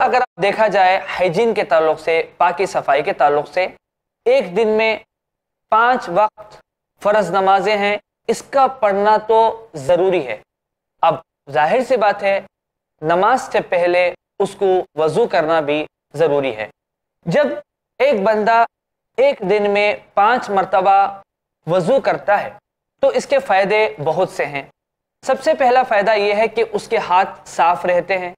अगर देखा जाए हाइजीन के ताल्लुक से पाकि सफाई के ताल्लुक से एक दिन में पांच वक्त फ़र्ज नमाजें हैं इसका पढ़ना तो ज़रूरी है अब जाहिर सी बात है नमाज से पहले उसको वजू करना भी ज़रूरी है जब एक बंदा एक दिन में पांच मरतबा वजू करता है तो इसके फ़ायदे बहुत से हैं सबसे पहला फ़ायदा यह है कि उसके हाथ साफ रहते हैं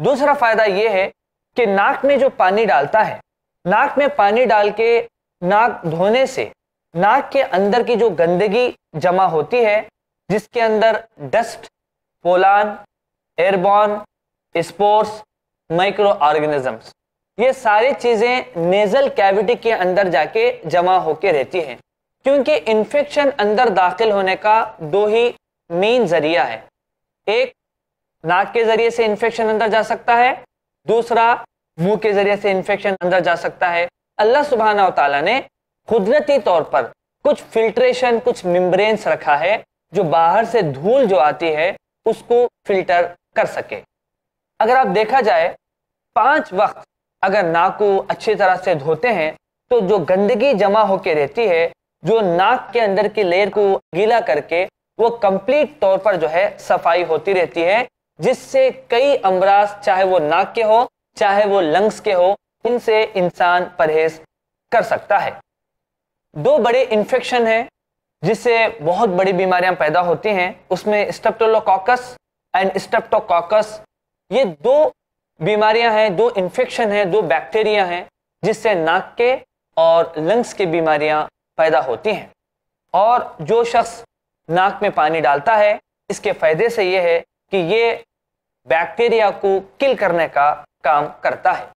दूसरा फायदा यह है कि नाक में जो पानी डालता है नाक में पानी डाल के नाक धोने से नाक के अंदर की जो गंदगी जमा होती है जिसके अंदर dust pollen airborne spores micro organisms ये सारी चीज़ें नेजल कैविटी के अंदर जाके जमा होकर रहती हैं क्योंकि इन्फेक्शन अंदर दाखिल होने का दो ही मेन जरिया है एक नाक के जरिए से इन्फेक्शन अंदर जा सकता है दूसरा मुंह के जरिए से इन्फेक्शन अंदर जा सकता है अल्लाह सुबहाना तला ने कुदरती तौर पर कुछ फिल्ट्रेशन कुछ मिम्ब्रेन्स रखा है जो बाहर से धूल जो आती है उसको फिल्टर कर सके अगर आप देखा जाए पांच वक्त अगर नाक को अच्छी तरह से धोते हैं तो जो गंदगी जमा होकर रहती है जो नाक के अंदर की लेयर को गीला करके वो कंप्लीट तौर पर जो है सफाई होती रहती है जिससे कई अमराज चाहे वो नाक के हो चाहे वो लंग्स के हो इनसे इंसान परहेज कर सकता है दो बड़े इन्फेक्शन हैं जिससे बहुत बड़ी बीमारियां पैदा होती हैं उसमें स्टेप्टोलोकॉकस एंड स्टेप्टोकॉकस ये दो बीमारियां हैं दो इन्फेक्शन हैं दो बैक्टीरिया हैं जिससे नाक के और लंग्स की बीमारियां पैदा होती हैं और जो शख्स नाक में पानी डालता है इसके फायदे से ये है कि ये बैक्टीरिया को किल करने का काम करता है